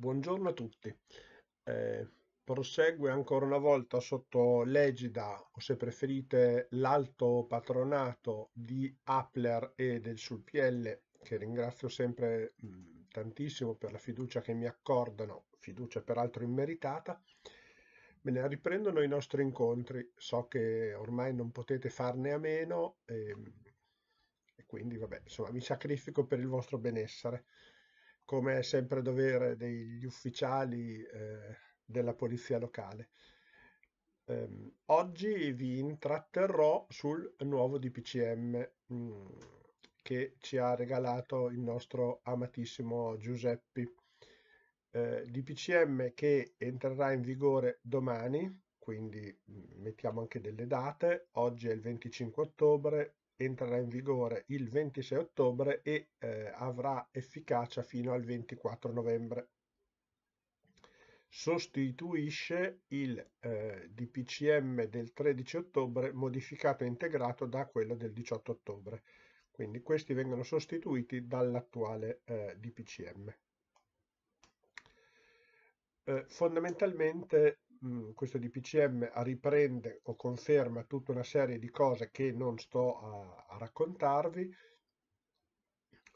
Buongiorno a tutti. Eh, prosegue ancora una volta sotto l'egida, o se preferite l'alto patronato di Appler e del Sulpielle, che ringrazio sempre mh, tantissimo per la fiducia che mi accordano, fiducia peraltro immeritata. Me ne riprendono i nostri incontri, so che ormai non potete farne a meno e, ehm, e quindi vabbè, insomma mi sacrifico per il vostro benessere come è sempre dovere degli ufficiali eh, della polizia locale. Um, oggi vi intratterrò sul nuovo DPCM mh, mm, che ci ha regalato il nostro amatissimo Giuseppi. Eh, DPCM che entrerà in vigore domani, quindi mm, mettiamo anche delle date, oggi è il 25 ottobre, entrerà in vigore il 26 ottobre e eh, avrà efficacia fino al 24 novembre. Sostituisce il eh, DPCM del 13 ottobre modificato e integrato da quello del 18 ottobre. Quindi questi vengono sostituiti dall'attuale eh, DPCM. Eh, fondamentalmente Mm, questo DPCM riprende o conferma tutta una serie di cose che non sto a, a raccontarvi.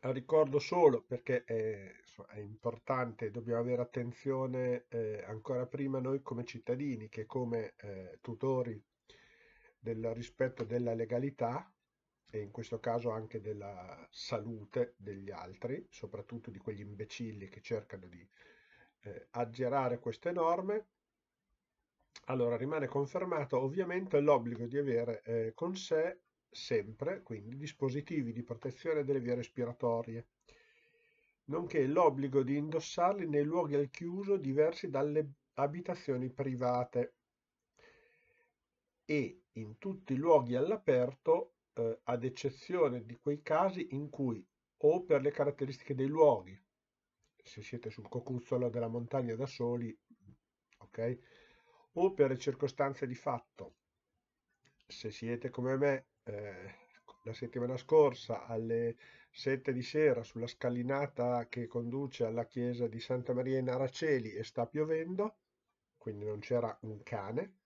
Ricordo solo perché è, è importante, dobbiamo avere attenzione eh, ancora prima noi come cittadini che come eh, tutori del rispetto della legalità e in questo caso anche della salute degli altri, soprattutto di quegli imbecilli che cercano di eh, aggirare queste norme, allora, rimane confermato ovviamente l'obbligo di avere eh, con sé sempre, quindi, dispositivi di protezione delle vie respiratorie, nonché l'obbligo di indossarli nei luoghi al chiuso diversi dalle abitazioni private e in tutti i luoghi all'aperto, eh, ad eccezione di quei casi in cui o per le caratteristiche dei luoghi, se siete sul cocuzzolo della montagna da soli, ok? o per circostanze di fatto. Se siete come me eh, la settimana scorsa alle 7 di sera sulla scalinata che conduce alla chiesa di Santa Maria in Araceli e sta piovendo, quindi non c'era un cane,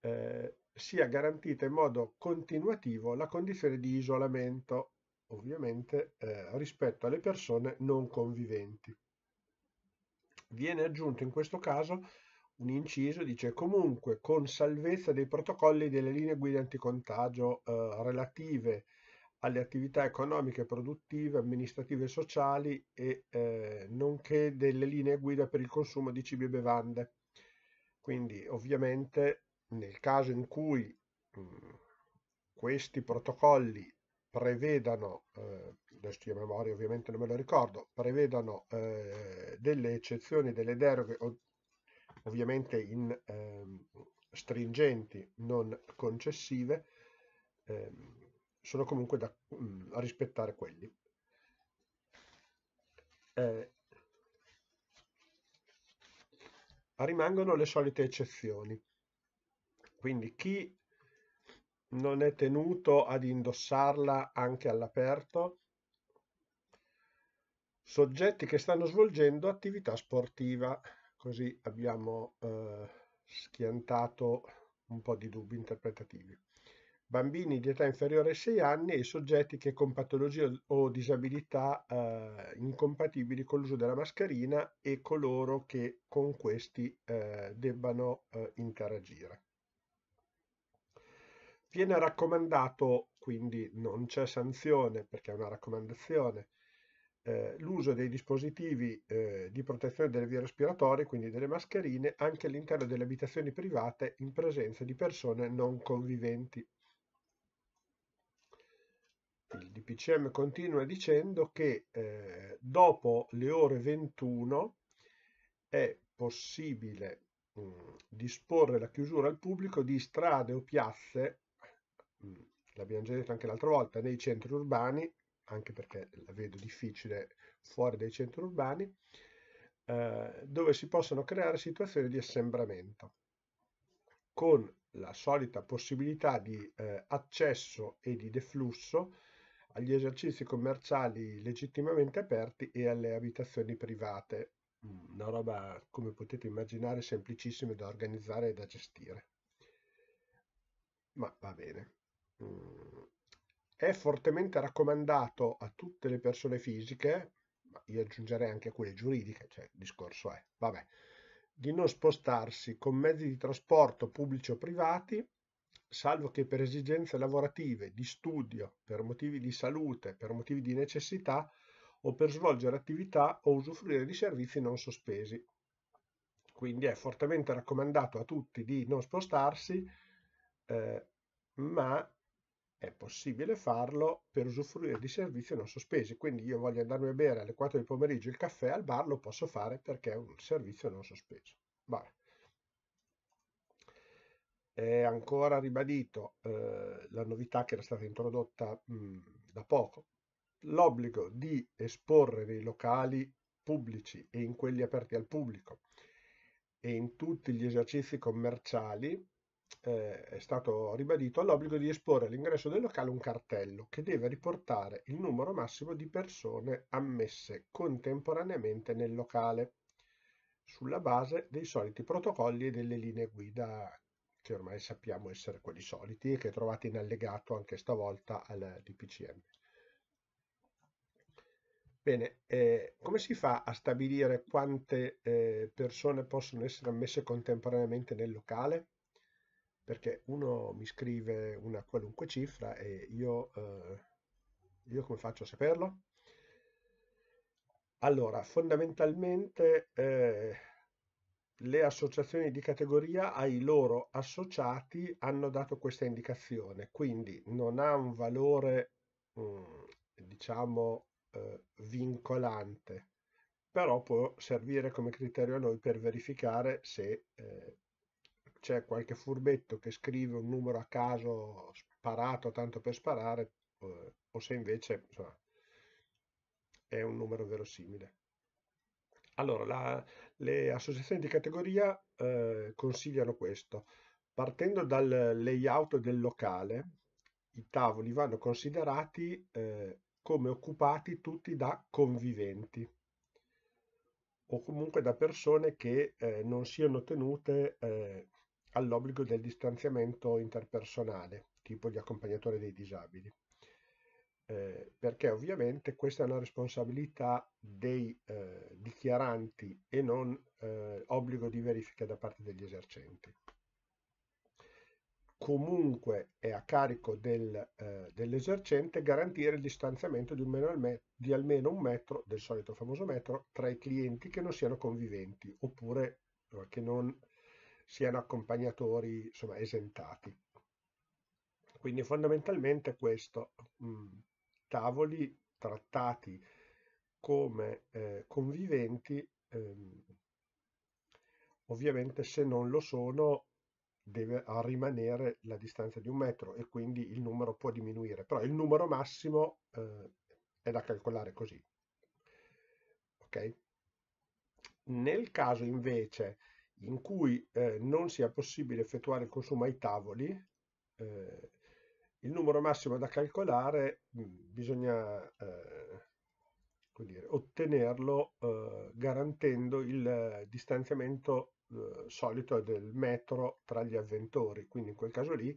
eh, sia garantita in modo continuativo la condizione di isolamento, ovviamente eh, rispetto alle persone non conviventi. Viene aggiunto in questo caso un inciso, dice comunque con salvezza dei protocolli delle linee guida anticontagio eh, relative alle attività economiche, produttive, amministrative e sociali e eh, nonché delle linee guida per il consumo di cibi e bevande. Quindi ovviamente nel caso in cui mh, mm, questi protocolli prevedano, eh, adesso io a memoria ovviamente non me lo ricordo, prevedano eh, delle eccezioni, delle deroghe o ovviamente in ehm, stringenti non concessive, ehm, sono comunque da mh, mm, rispettare quelli. Eh, rimangono le solite eccezioni, quindi chi non è tenuto ad indossarla anche all'aperto, soggetti che stanno svolgendo attività sportiva così abbiamo eh, schiantato un po' di dubbi interpretativi. Bambini di età inferiore ai 6 anni e soggetti che con patologie o disabilità eh, incompatibili con l'uso della mascherina e coloro che con questi eh, debbano eh, interagire. Viene raccomandato, quindi non c'è sanzione perché è una raccomandazione, eh, l'uso dei dispositivi eh, di protezione delle vie respiratorie, quindi delle mascherine, anche all'interno delle abitazioni private in presenza di persone non conviventi. Il DPCM continua dicendo che eh, dopo le ore 21 è possibile mh, mm, disporre la chiusura al pubblico di strade o piazze, mm, l'abbiamo già detto anche l'altra volta, nei centri urbani anche perché la vedo difficile fuori dai centri urbani, eh, dove si possono creare situazioni di assembramento con la solita possibilità di eh, accesso e di deflusso agli esercizi commerciali legittimamente aperti e alle abitazioni private. Una roba, come potete immaginare, semplicissima da organizzare e da gestire. Ma va bene. Mm. È fortemente raccomandato a tutte le persone fisiche, ma io aggiungerei anche a quelle giuridiche, cioè il discorso è, vabbè, di non spostarsi con mezzi di trasporto pubblici o privati, salvo che per esigenze lavorative, di studio, per motivi di salute, per motivi di necessità o per svolgere attività o usufruire di servizi non sospesi. Quindi è fortemente raccomandato a tutti di non spostarsi, eh, ma è possibile farlo per usufruire di servizi non sospesi. Quindi io voglio andarmi a bere alle 4 di pomeriggio il caffè al bar, lo posso fare perché è un servizio non sospeso. Vabbè. È ancora ribadito eh, la novità che era stata introdotta mh, da poco, l'obbligo di esporre nei locali pubblici e in quelli aperti al pubblico e in tutti gli esercizi commerciali eh, è stato ribadito l'obbligo di esporre all'ingresso del locale un cartello che deve riportare il numero massimo di persone ammesse contemporaneamente nel locale, sulla base dei soliti protocolli e delle linee guida che ormai sappiamo essere quelli soliti e che trovate in allegato anche stavolta al DPCM. Bene, eh, come si fa a stabilire quante eh, persone possono essere ammesse contemporaneamente nel locale? perché uno mi scrive una qualunque cifra e io, eh, io come faccio a saperlo? Allora, fondamentalmente eh, le associazioni di categoria ai loro associati hanno dato questa indicazione, quindi non ha un valore, mh, mm, diciamo, eh, vincolante, però può servire come criterio a noi per verificare se eh, c'è qualche furbetto che scrive un numero a caso sparato tanto per sparare eh, o se invece insomma, è un numero verosimile. Allora, la, le associazioni di categoria eh, consigliano questo. Partendo dal layout del locale, i tavoli vanno considerati eh, come occupati tutti da conviventi o comunque da persone che eh, non siano tenute eh, all'obbligo del distanziamento interpersonale, tipo gli accompagnatori dei disabili. Eh, perché ovviamente questa è una responsabilità dei eh, dichiaranti e non eh, obbligo di verifica da parte degli esercenti. Comunque è a carico del, eh, dell'esercente garantire il distanziamento di, metro, di almeno un metro, del solito famoso metro, tra i clienti che non siano conviventi oppure eh, che non siano accompagnatori insomma, esentati. Quindi fondamentalmente questo, mh, mm, tavoli trattati come eh, conviventi, ehm, ovviamente se non lo sono deve rimanere la distanza di un metro e quindi il numero può diminuire, però il numero massimo eh, è da calcolare così. Okay? Nel caso invece in cui eh, non sia possibile effettuare il consumo ai tavoli, eh, il numero massimo da calcolare mm, bisogna eh, dire, ottenerlo eh, garantendo il distanziamento eh, solito del metro tra gli avventori, quindi in quel caso lì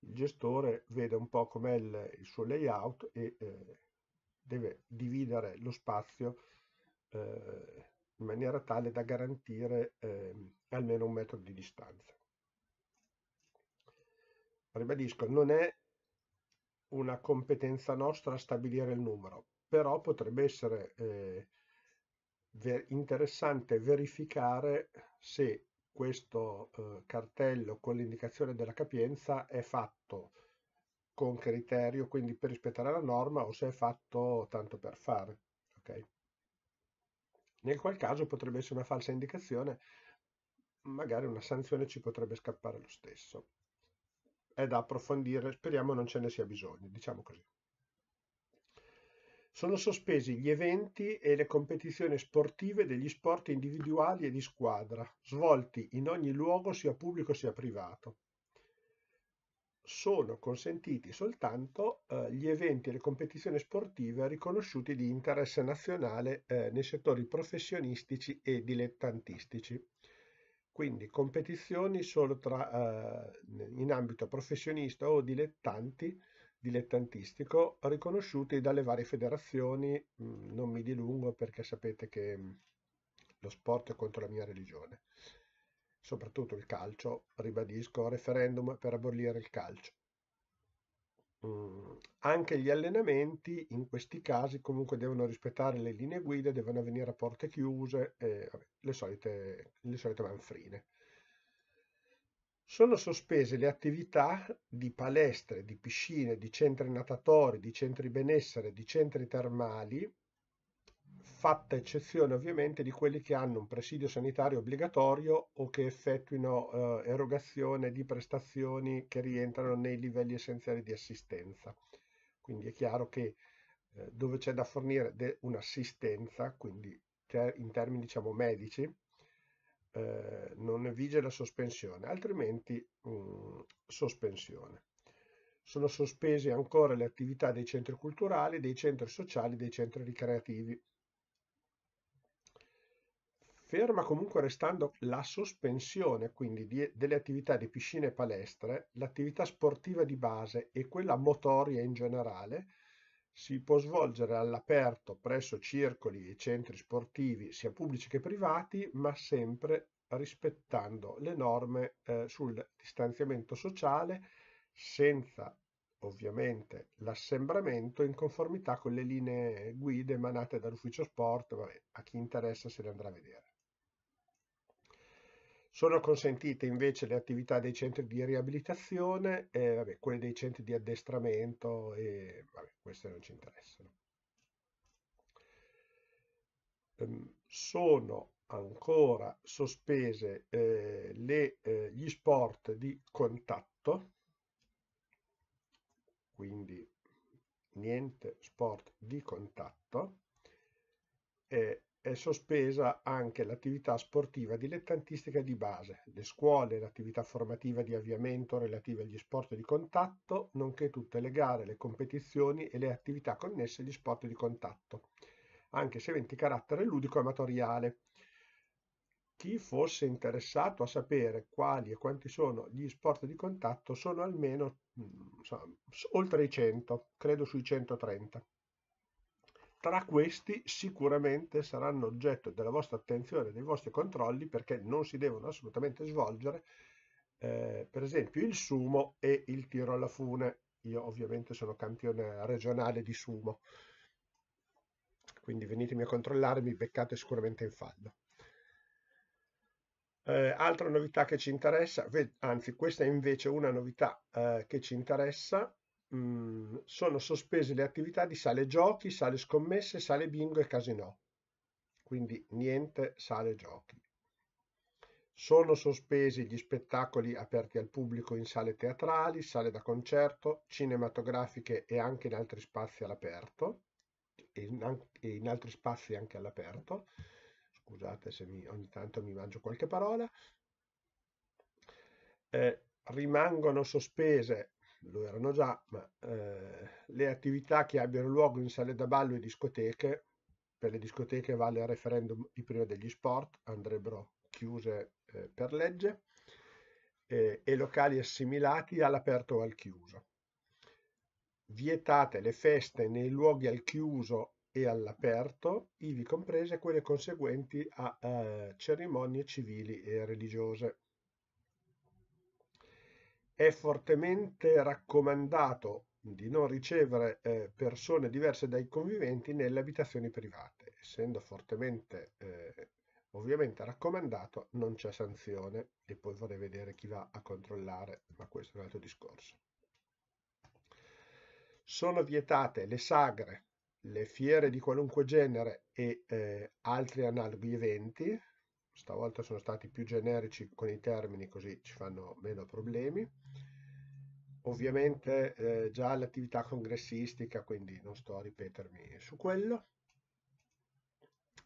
il gestore vede un po' com'è il, il, suo layout e eh, deve dividere lo spazio eh, in maniera tale da garantire eh, almeno un metro di distanza. Ribadisco, non è una competenza nostra stabilire il numero, però potrebbe essere eh, ver interessante verificare se questo eh, cartello con l'indicazione della capienza è fatto con criterio, quindi per rispettare la norma, o se è fatto tanto per fare. Okay? nel qual caso potrebbe essere una falsa indicazione, magari una sanzione ci potrebbe scappare lo stesso. È da approfondire, speriamo non ce ne sia bisogno, diciamo così. Sono sospesi gli eventi e le competizioni sportive degli sport individuali e di squadra, svolti in ogni luogo sia pubblico sia privato sono consentiti soltanto eh, gli eventi e le competizioni sportive riconosciuti di interesse nazionale eh, nei settori professionistici e dilettantistici. Quindi competizioni solo tra, eh, in ambito professionista o dilettanti, dilettantistico riconosciuti dalle varie federazioni. Mm, non mi dilungo perché sapete che mm, lo sport è contro la mia religione soprattutto il calcio, ribadisco, referendum per abolire il calcio. Mm, anche gli allenamenti in questi casi comunque devono rispettare le linee guida, devono avvenire a porte chiuse, eh, vabbè, le, solite, le solite manfrine. Sono sospese le attività di palestre, di piscine, di centri natatori, di centri benessere, di centri termali fatta eccezione ovviamente di quelli che hanno un presidio sanitario obbligatorio o che effettuino eh, erogazione di prestazioni che rientrano nei livelli essenziali di assistenza. Quindi è chiaro che eh, dove c'è da fornire un'assistenza, quindi ter in termini diciamo medici, eh, non vige la sospensione, altrimenti mh, mm, sospensione. Sono sospese ancora le attività dei centri culturali, dei centri sociali, dei centri ricreativi. Ferma comunque restando la sospensione quindi di, delle attività di piscine e palestre, l'attività sportiva di base e quella motoria in generale si può svolgere all'aperto presso circoli e centri sportivi sia pubblici che privati, ma sempre rispettando le norme eh, sul distanziamento sociale senza ovviamente l'assembramento in conformità con le linee guida emanate dall'ufficio sport, vabbè, a chi interessa se le andrà a vedere. Sono consentite invece le attività dei centri di riabilitazione e eh, vabbè, quelle dei centri di addestramento e vabbè, queste non ci interessano. Ehm, sono ancora sospese eh, le, eh, gli sport di contatto, quindi niente sport di contatto, eh, è sospesa anche l'attività sportiva dilettantistica di base, le scuole, l'attività formativa di avviamento relativa agli sport di contatto, nonché tutte le gare, le competizioni e le attività connesse agli sport di contatto, anche se eventi carattere ludico amatoriale. Chi fosse interessato a sapere quali e quanti sono gli sport di contatto sono almeno mm, so, oltre i 100, credo sui 130. Tra questi sicuramente saranno oggetto della vostra attenzione dei vostri controlli perché non si devono assolutamente svolgere, eh, per esempio il sumo e il tiro alla fune. Io ovviamente sono campione regionale di sumo, quindi venitemi a controllare, mi beccate sicuramente in fallo. Eh, altra novità che ci interessa, anzi questa è invece una novità eh, che ci interessa, Mhmm, sono sospese le attività di sale giochi, sale scommesse, sale bingo e casino. Quindi niente sale giochi. Sono sospesi gli spettacoli aperti al pubblico in sale teatrali, sale da concerto, cinematografiche e anche in altri spazi all'aperto, e in, altri spazi anche all'aperto. Scusate se mi, ogni tanto mi mangio qualche parola. Eh, rimangono sospese lo erano già, ma eh, le attività che abbiano luogo in sale da ballo e discoteche, per le discoteche vale il referendum di prima degli sport, andrebbero chiuse eh, per legge, eh, e locali assimilati all'aperto o al chiuso. Vietate le feste nei luoghi al chiuso e all'aperto, ivi comprese quelle conseguenti a eh, cerimonie civili e religiose è fortemente raccomandato di non ricevere eh, persone diverse dai conviventi nelle abitazioni private, essendo fortemente eh, ovviamente raccomandato non c'è sanzione e poi vorrei vedere chi va a controllare, ma questo è un altro discorso. Sono vietate le sagre, le fiere di qualunque genere e eh, altri analoghi eventi, stavolta sono stati più generici con i termini così ci fanno meno problemi ovviamente eh, già l'attività congressistica quindi non sto a ripetermi su quello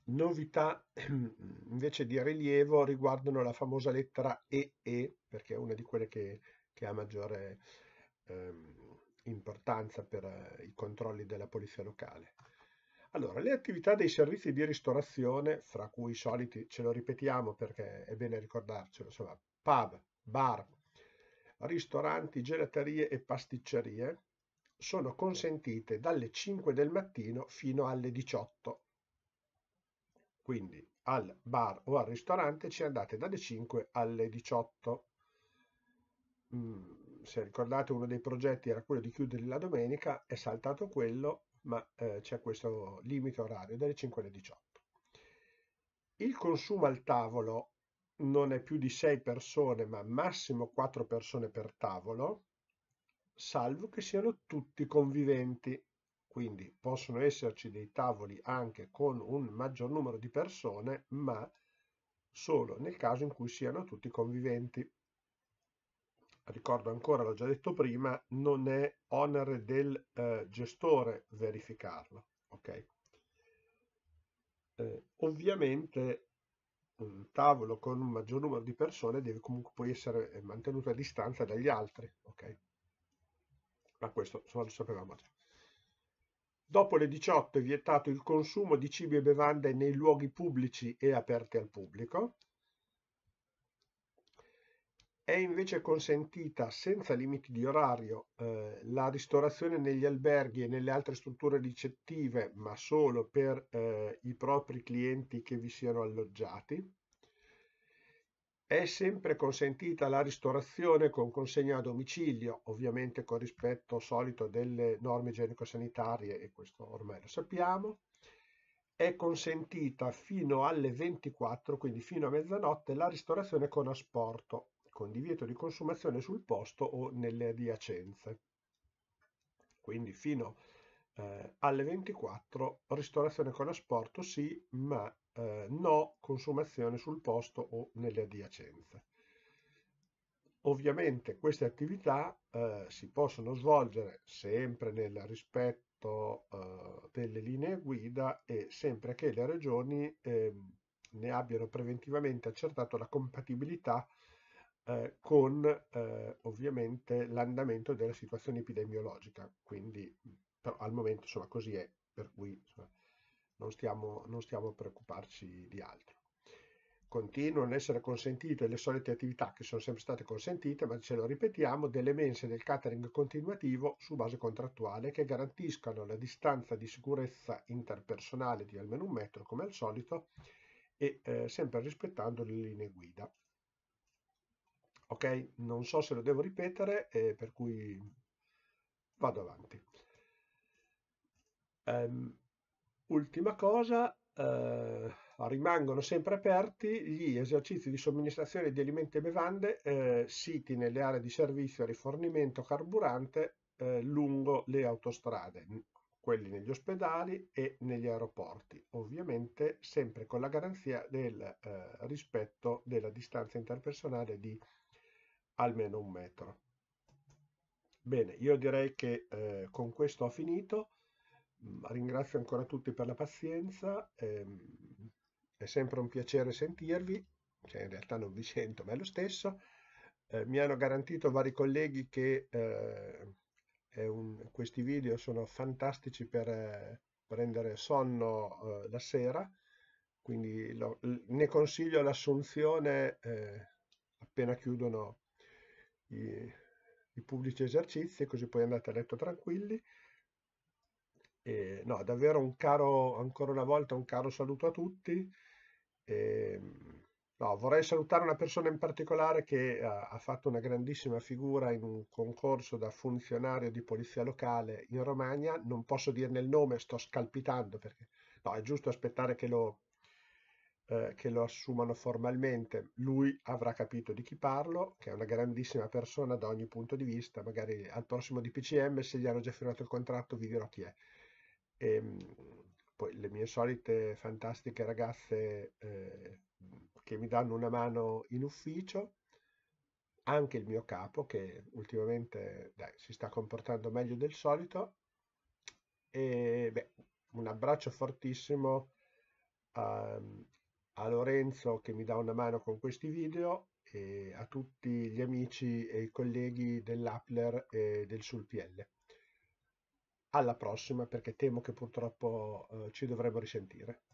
novità invece di rilievo riguardano la famosa lettera EE perché è una di quelle che, che ha maggiore ehm, importanza per eh, i controlli della polizia locale allora, le attività dei servizi di ristorazione, fra cui i soliti, ce lo ripetiamo perché è bene ricordarcelo, insomma, pub, bar, ristoranti, gelaterie e pasticcerie, sono consentite dalle 5 del mattino fino alle 18. Quindi al bar o al ristorante ci andate dalle 5 alle 18. Mm, se ricordate uno dei progetti era quello di chiudere la domenica, è saltato quello ma eh, c'è questo limite orario dalle 5 alle 18. Il consumo al tavolo non è più di 6 persone, ma massimo 4 persone per tavolo, salvo che siano tutti conviventi. Quindi possono esserci dei tavoli anche con un maggior numero di persone, ma solo nel caso in cui siano tutti conviventi ricordo ancora, l'ho già detto prima, non è onere del eh, gestore verificarlo. Okay? Eh, ovviamente un tavolo con un maggior numero di persone deve comunque poi essere eh, mantenuto a distanza dagli altri. Okay? Ma questo insomma, lo sapevamo già. Dopo le 18 è vietato il consumo di cibi e bevande nei luoghi pubblici e aperti al pubblico. È invece consentita, senza limiti di orario, eh, la ristorazione negli alberghi e nelle altre strutture ricettive, ma solo per eh, i propri clienti che vi siano alloggiati. È sempre consentita la ristorazione con consegna a domicilio, ovviamente con rispetto solito delle norme igienico-sanitarie, e questo ormai lo sappiamo è consentita fino alle 24, quindi fino a mezzanotte, la ristorazione con asporto, con divieto di consumazione sul posto o nelle adiacenze. Quindi fino eh, alle 24 ristorazione con asporto sì, ma eh, no consumazione sul posto o nelle adiacenze. Ovviamente queste attività eh, si possono svolgere sempre nel rispetto eh, delle linee guida e sempre che le regioni ehm, ne abbiano preventivamente accertato la compatibilità eh, con eh, ovviamente l'andamento della situazione epidemiologica, quindi però al momento insomma così è, per cui insomma, non, stiamo, non stiamo a preoccuparci di altro. Continuano ad essere consentite le solite attività che sono sempre state consentite, ma ce lo ripetiamo, delle mense del catering continuativo su base contrattuale che garantiscano la distanza di sicurezza interpersonale di almeno un metro come al solito e eh, sempre rispettando le linee guida ok? Non so se lo devo ripetere, eh, per cui vado avanti. Um, ultima cosa, eh, rimangono sempre aperti gli esercizi di somministrazione di alimenti e bevande eh, siti nelle aree di servizio e rifornimento carburante eh, lungo le autostrade, quelli negli ospedali e negli aeroporti, ovviamente sempre con la garanzia del eh, rispetto della distanza interpersonale di almeno un metro. Bene, io direi che eh, con questo ho finito. Mm, ringrazio ancora tutti per la pazienza. Ehm, è sempre un piacere sentirvi, cioè in realtà non vi sento, ma è lo stesso. Eh, mi hanno garantito vari colleghi che eh, un, questi video sono fantastici per prendere eh, sonno eh, la sera, quindi lo, ne consiglio l'assunzione eh, appena chiudono i, i pubblici esercizi, così poi andate a letto tranquilli. E, no, davvero un caro, ancora una volta un caro saluto a tutti. E, no, vorrei salutare una persona in particolare che ha, ha, fatto una grandissima figura in un concorso da funzionario di polizia locale in Romagna. Non posso dirne il nome, sto scalpitando perché no, è giusto aspettare che lo, eh, che lo assumano formalmente, lui avrà capito di chi parlo, che è una grandissima persona da ogni punto di vista, magari al prossimo DPCM se gli hanno già firmato il contratto vi dirò chi è. E, ehm, poi le mie solite fantastiche ragazze eh, che mi danno una mano in ufficio, anche il mio capo che ultimamente dai, si sta comportando meglio del solito e beh, un abbraccio fortissimo a, ehm, a Lorenzo che mi dà una mano con questi video e a tutti gli amici e i colleghi dell'Appler e del Sulpiel. Alla prossima perché temo che purtroppo eh, ci dovremo risentire.